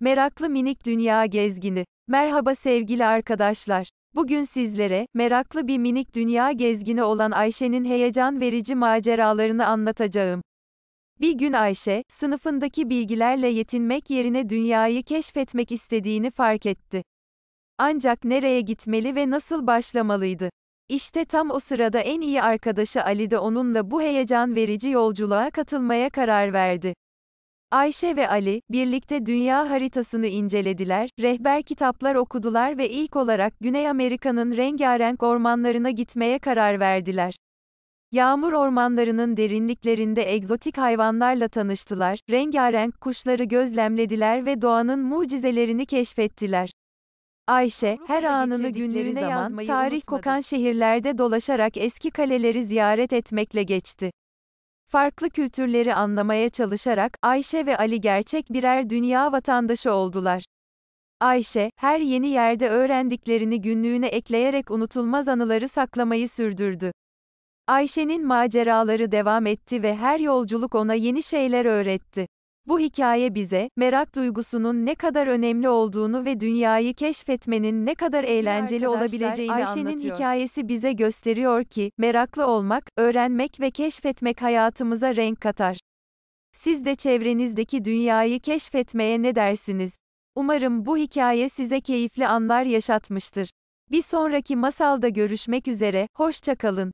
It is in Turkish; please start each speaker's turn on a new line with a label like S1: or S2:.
S1: Meraklı minik dünya gezgini. Merhaba sevgili arkadaşlar. Bugün sizlere meraklı bir minik dünya gezgini olan Ayşe'nin heyecan verici maceralarını anlatacağım. Bir gün Ayşe, sınıfındaki bilgilerle yetinmek yerine dünyayı keşfetmek istediğini fark etti. Ancak nereye gitmeli ve nasıl başlamalıydı? İşte tam o sırada en iyi arkadaşı Ali de onunla bu heyecan verici yolculuğa katılmaya karar verdi. Ayşe ve Ali, birlikte dünya haritasını incelediler, rehber kitaplar okudular ve ilk olarak Güney Amerika'nın rengarenk ormanlarına gitmeye karar verdiler. Yağmur ormanlarının derinliklerinde egzotik hayvanlarla tanıştılar, rengarenk kuşları gözlemlediler ve doğanın mucizelerini keşfettiler. Ayşe, her anını günlerine zaman, tarih kokan şehirlerde dolaşarak eski kaleleri ziyaret etmekle geçti. Farklı kültürleri anlamaya çalışarak Ayşe ve Ali gerçek birer dünya vatandaşı oldular. Ayşe, her yeni yerde öğrendiklerini günlüğüne ekleyerek unutulmaz anıları saklamayı sürdürdü. Ayşe'nin maceraları devam etti ve her yolculuk ona yeni şeyler öğretti. Bu hikaye bize, merak duygusunun ne kadar önemli olduğunu ve dünyayı keşfetmenin ne kadar eğlenceli olabileceğini Ayşe'nin anlatıyor. hikayesi bize gösteriyor ki, meraklı olmak, öğrenmek ve keşfetmek hayatımıza renk katar. Siz de çevrenizdeki dünyayı keşfetmeye ne dersiniz? Umarım bu hikaye size keyifli anlar yaşatmıştır. Bir sonraki masalda görüşmek üzere, hoşçakalın.